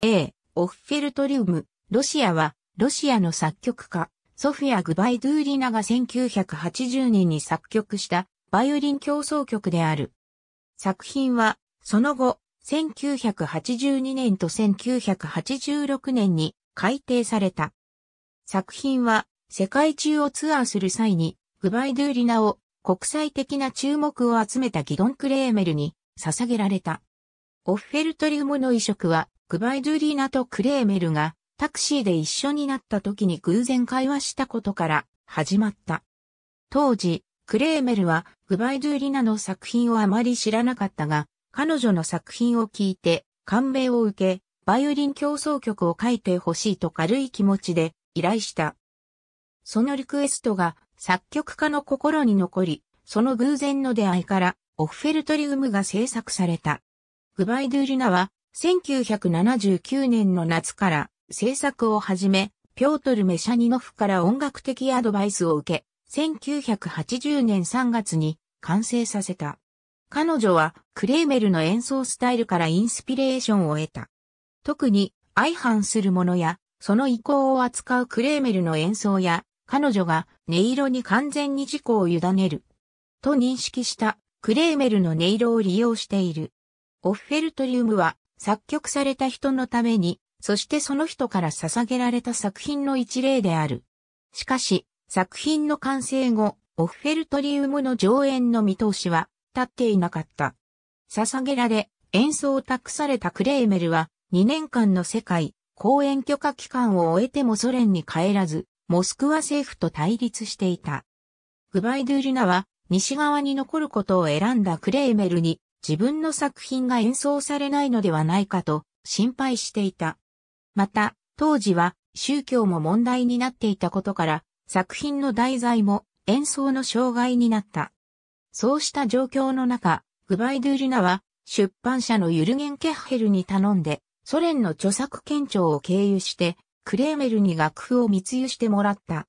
A、オッフェルトリウム、ロシアは、ロシアの作曲家、ソフィア・グバイドゥーリナが1980年に作曲した、バイオリン競争曲である。作品は、その後、1982年と1986年に改訂された。作品は、世界中をツアーする際に、グバイドゥーリナを国際的な注目を集めたギドン・クレーメルに捧げられた。オッフェルトリウムの移植はグバイドゥリーナとクレーメルがタクシーで一緒になった時に偶然会話したことから始まった。当時、クレーメルはグバイドゥリナの作品をあまり知らなかったが、彼女の作品を聞いて感銘を受け、バイオリン競争曲を書いてほしいと軽い気持ちで依頼した。そのリクエストが作曲家の心に残り、その偶然の出会いからオフフェルトリウムが制作された。グバイドゥリナは1979年の夏から制作を始め、ピョートル・メシャニノフから音楽的アドバイスを受け、1980年3月に完成させた。彼女はクレーメルの演奏スタイルからインスピレーションを得た。特に相反するものや、その意向を扱うクレーメルの演奏や、彼女が音色に完全に自己を委ねる。と認識したクレーメルの音色を利用している。オッフェルトリウムは作曲された人のために、そしてその人から捧げられた作品の一例である。しかし、作品の完成後、オフェルトリウムの上演の見通しは立っていなかった。捧げられ、演奏を託されたクレーメルは、2年間の世界、公演許可期間を終えてもソ連に帰らず、モスクワ政府と対立していた。グバイドゥルナは、西側に残ることを選んだクレーメルに、自分の作品が演奏されないのではないかと心配していた。また、当時は宗教も問題になっていたことから、作品の題材も演奏の障害になった。そうした状況の中、グバイドゥルナは出版社のユルゲン・ケッヘルに頼んで、ソ連の著作権庁を経由して、クレーメルに楽譜を密輸してもらった。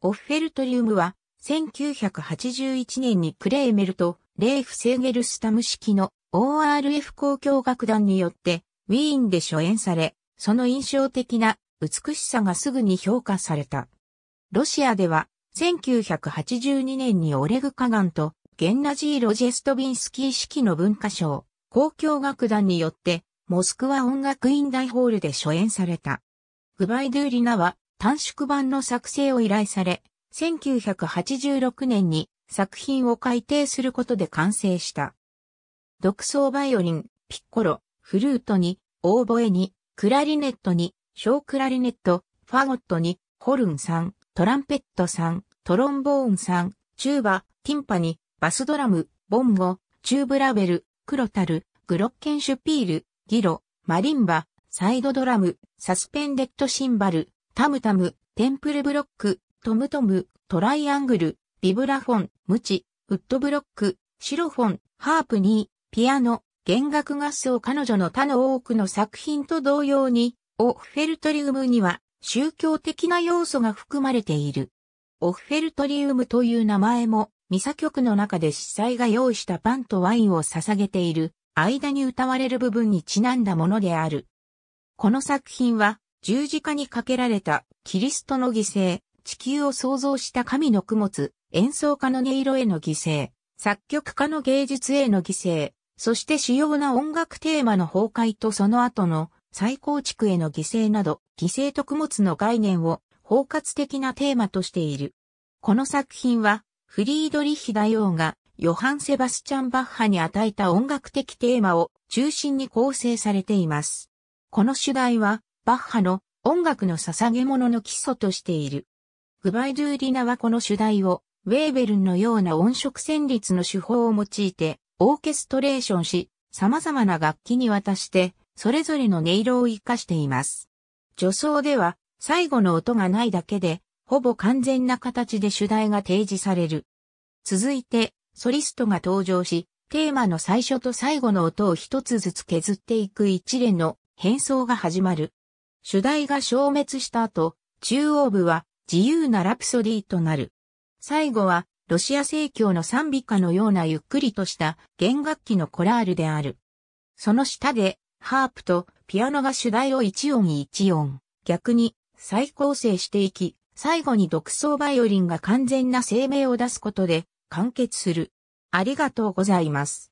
オッフェルトリウムは1981年にクレーメルとレーフ・セーゲルスタム式の ORF 公共楽団によってウィーンで初演され、その印象的な美しさがすぐに評価された。ロシアでは1982年にオレグ・カガンとゲンナジー・ロジェストビンスキー式の文化賞、公共楽団によってモスクワ音楽院大ホールで初演された。グバイドゥーリナは短縮版の作成を依頼され、1986年に作品を改訂することで完成した。独奏バイオリン、ピッコロ、フルートに、オーボエに、クラリネットに、小クラリネット、ファゴットに、ホルンんトランペットんトロンボーン3、チューバ、ティンパニ、バスドラム、ボンゴ、チューブラベル、クロタル、グロッケンシュピール、ギロ、マリンバ、サイドドラム、サスペンデッドシンバル、タムタム、テンプルブロック、トムトム、トライアングル、ビブラフォン、ムチ、ウッドブロック、シロフォン、ハープニー、ピアノ、弦楽合奏彼女の他の多くの作品と同様に、オフェルトリウムには宗教的な要素が含まれている。オフェルトリウムという名前も、ミサ曲の中で司祭が用意したパンとワインを捧げている、間に歌われる部分にちなんだものである。この作品は、十字架にかけられたキリストの犠牲、地球を創造した神の供物、演奏家の音色への犠牲、作曲家の芸術への犠牲、そして主要な音楽テーマの崩壊とその後の再構築への犠牲など、犠牲と供物の概念を包括的なテーマとしている。この作品は、フリードリッヒ大王がヨハン・セバスチャン・バッハに与えた音楽的テーマを中心に構成されています。この主題は、バッハの音楽の捧げ物の基礎としている。グバイドゥーリナはこの主題をウェーベルンのような音色旋律の手法を用いて、オーケストレーションし、様々な楽器に渡して、それぞれの音色を活かしています。助奏では、最後の音がないだけで、ほぼ完全な形で主題が提示される。続いて、ソリストが登場し、テーマの最初と最後の音を一つずつ削っていく一連の変装が始まる。主題が消滅した後、中央部は自由なラプソディとなる。最後は、ロシア正教の賛美歌のようなゆっくりとした弦楽器のコラールである。その下で、ハープとピアノが主題を一音一音、逆に再構成していき、最後に独奏バイオリンが完全な声明を出すことで完結する。ありがとうございます。